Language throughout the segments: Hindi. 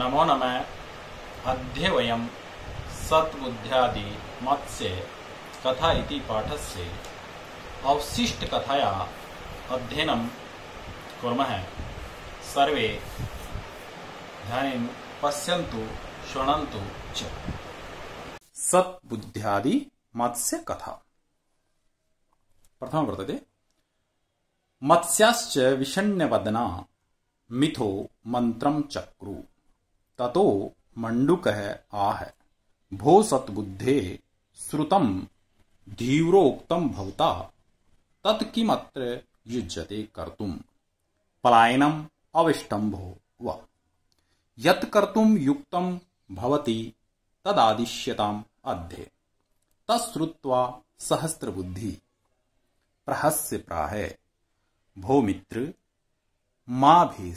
नमो नम अद्य वयम सत्बुद्ध्यादि मत्स्य कथा इति पाठ से अवशिष्ट कथाया अध्ययनं कुर्मः सर्वे ध्यान पश्यन्तु शृणन्तु च सत्बुद्ध्यादि मत्स्य कथा प्रथम वर्तते मत्स्याश्च विषण्यवदना मिथो मंत्रम चक्रु ततो मंडुक आह भो सद्बुद्धे श्रुतम धीव्रोक्तम भवता तत्किमत्र युज्यते कर्तुम पलायनम भो व यत कर्तुम युक्तम भवति तदादिश्यताम अध्ये तश्रुत्वा सहस्त्रबुद्धि प्रहस्य प्राह भो मित्र मां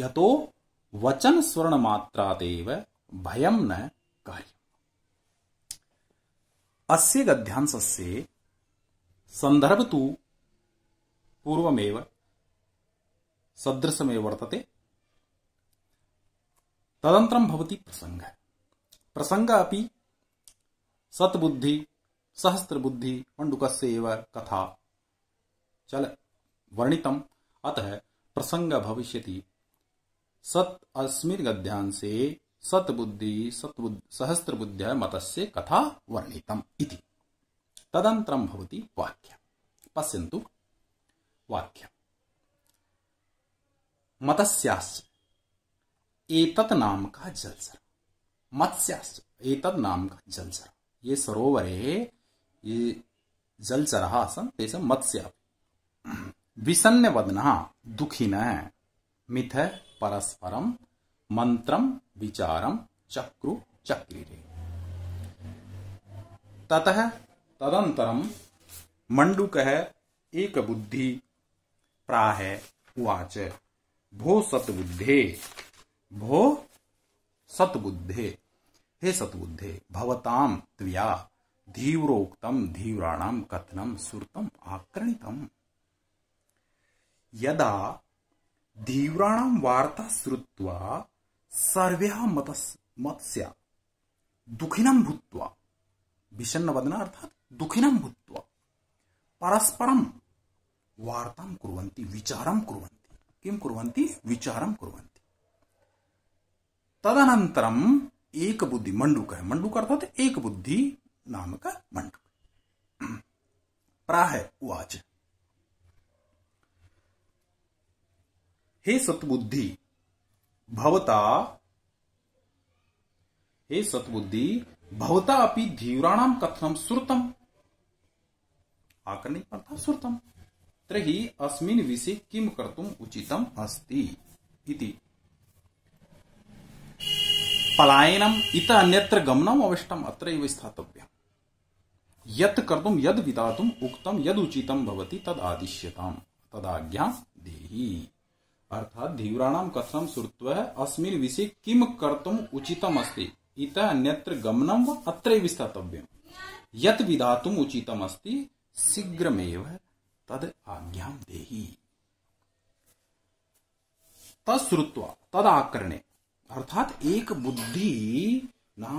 यतो वचन स्वर्ण मात्रादेव भयम न कार्य अस्य गद्यांशस्य संदर्भ तु पूर्वमेव सदृशमेव वर्तते तदंतरम भवति प्रसंग प्रसंग अपि सतबुद्धि सहस्त्र बुद्धि एव कथा चल वर्णितम अतः प्रसंग भविष्यति सत अस्मित गध्यान से सत बुद्धि सत सहस्त्र बुद्ध से कथा वर्णितम इति तदंतरम भवति वाक्य पश्यंतु वाक्य मतस्यास्य एतत नाम का जलसर मत्स्यास्य एतत नाम का जलसर ये सरोवरे ये तेज मत्स्य तेषां वदना दुखी न मिथ परस्परम मंत्रम विचारम चक्रु चक्री ततः तदंतरम मंडूक एक बुद्धि प्राह उवाच भो सतबुद्धे भो सतबुद्धे हे सतबुद्धे भवताम त्विया धीव्रोक्तम धीव्राणाम कथनम सुरतम आक्रणितम यदा धीव्राणाम वार्ता श्रुत्वा सर्व्या मतस मत्स्या दुखिनम भूत्वा विषन्न वदना अर्थात दुखिनम भूत्वा परस्परम वार्ता कुरंती विचारम कुरंती किम कुरंती विचारम कुर्वन्ति तदनंतरम एक बुद्धि मंडूक है मंडूक अर्थात एक बुद्धि नामक मंडूक प्राह उवाच हे सतबुद्धि भवता हे सतबुद्धि भवता अपनी धीवराणाम कथनम श्रुतम आकर नहीं पड़ता श्रुतम त्रही अस्मिन विषय किम कर्तुम उचितम अस्ति इति पलायनम इत अन्यत्र गमनम अवश्यम अत्र स्थातव्य यत कर्तुम यद विदातुम उक्तम यद उचितम भवति तद आदिश्यताम तदाज्ञा देही अर्थात धीवराणाम कथम श्रुत्व अस्मिन विषय किम कर्तुम उचितम अस्ति इत अन्यत्र गमनम व अत्र विस्तव्यम यत विधातुम उचितम अस्ति शीघ्रमेव तद आज्ञा देही तत्वा तद आकरणे अर्थात एक बुद्धि ना,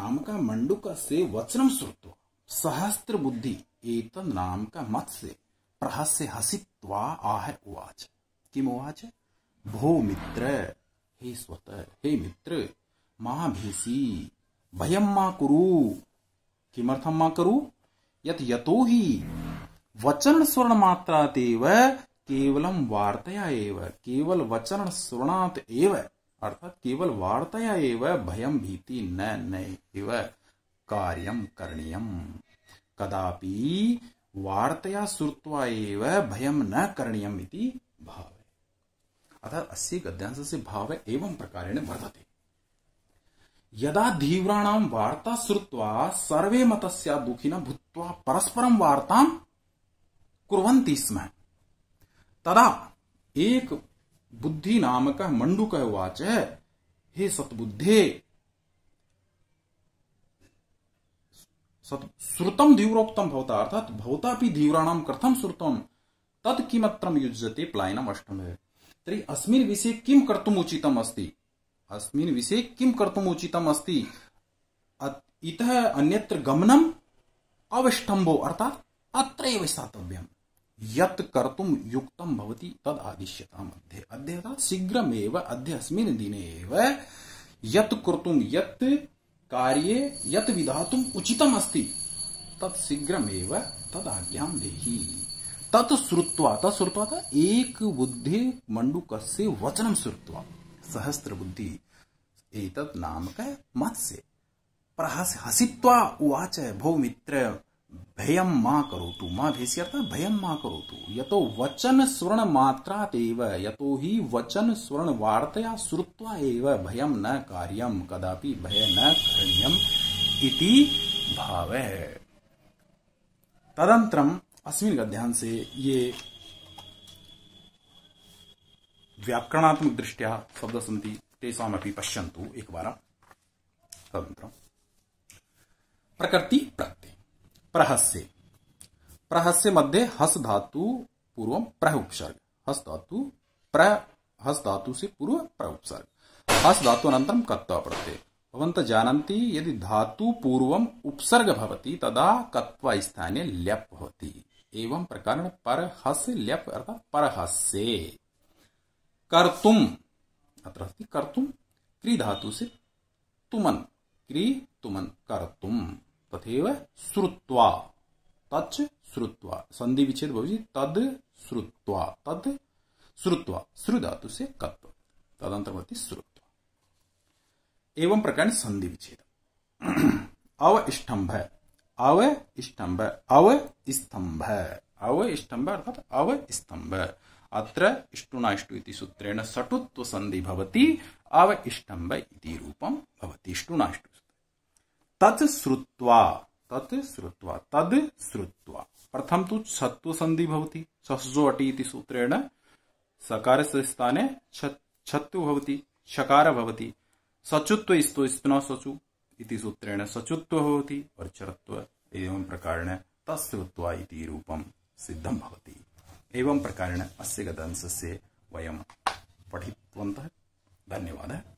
नाम का मंडुक से वचनम श्रुत्व सहस्त्र बुद्धि एतन नाम का मत से प्रहस्य हसित्वा आह उवाच किमोवाच भो मित्र हे स्वत हे मित्र मा भीसी भयम मा कुरु किमर्थम मा करू यत यतो ही वचन स्वर्ण मात्रा मात्रातेव केवलम वार्तया एव केवल वचन स्वर्णात एव अर्थात केवल वार्तया एव भयम भीति न नैव कार्यम करणीयम कदापि वार्तया श्रुत्वा एव भयम न करणीयम इति भाव अतः अस्य गद्यांशस्य भाव एवं प्रकारेण वर्धते यदा धीवराण वार्ता श्रुत्वा सर्वे मतस्या दुखिन भूत्वा परस्परं वार्तां कुर्वन्ति स्म तदा एक बुद्धि नामक मंडूक उवाच हे सतबुद्धे सत, श्रुतम धीव्रोक्तम भवता अर्थात भवता भी धीव्राणाम कथम श्रुतम तद किमत्रम युजते प्लायनम अष्टम है तर्हि अस्मिन् विषये किं कर्तुम् उचितम् अस्ति अस्मिन् विषये किं कर्तुम् उचितम् अस्ति इतः अन्यत्र गमनम् अवष्टम्बो अर्थात् अत्रैव स्थातव्यम् यत् कर्तुम् युक्तं भवति तद् आदिश्यताम् अद्य अद्य अर्थात् शीघ्रमेव अद्य अस्मिन दिने एव यत् कर्तुं यत् कार्ये यत् विधातुम् उचितम् अस्ति तत् शीघ्रमेव तदाज्ञां देहि तत् श्रुत्वा तत्श्रुत्वा था एक बुद्धि मंडूक से वचनम श्रुत्वा सहस्त्र बुद्धि एतत् नामक मत से प्रहस हसीवा हसित्वा उवाच भो मित्र भयम मा करो करोतु मां भेष्यर्थ भयम मा करो तू य तो वचन स्वर्ण मात्रा तेव य तो ही वचन स्वर्ण वार्तया श्रुवा एव भयम न कार्यम कदापि भय न करणीयम इति भाव तदंतरम का ध्यान से ये व्याकरणात्मक दृष्टिया शब्द सन्ति पश्यंतु एक बार स्वतंत्र प्रकृति प्रत्यय प्रहस्य प्रहस्य मध्य हस धातु पूर्व प्रह उपसर्ग हस धातु प्र हस धातु से पूर्व प्र उपसर्ग हस धातु अनंतरम कत्व प्रत्यय भवंत जानन्ति यदि धातु पूर्वम उपसर्ग भवति तदा कत्वा स्थाने ल्यप होती एवं प्रकार पर परहस लेप अर्थात पर परहस्ये कर्तुम अत्र अस्ति क्री धातु से तुमन क्री तुमन कर्तुम तथैव श्रुत्वा तच श्रुत्वा संधि विच्छेद भविष्य तद श्रुत्वा तद श्रुत्वा श्रु धातु से कत्व तदंतर्वर्ती श्रुत्वा एवं प्रकार संधि विच्छेद है अव स्तंभ अव स्तंभ अव स्तंभ अर्थात अव स्तंभ अत्र इष्टुनाष्टु इति सूत्रेण सटुत्व संधि भवति अव स्तंभ इति रूपम भवति इष्टुना इष्टु तत् श्रुत्वा तत् श्रुत्वा तद् श्रुत्वा प्रथम तु सत्व संधि भवति ससजो अटि इति सूत्रेण सकार से स्थाने छत्व भवति शकार भवति सचुत्व इस्तो इस्तना सचु इति सूत्रेण सचुत्व होती और चरत्व एवं प्रकारेण तस्वत्वा इति रूपम सिद्धम भवति एवं प्रकारेण अस्य गदंशस्य वयं पठितवन्तः धन्यवादः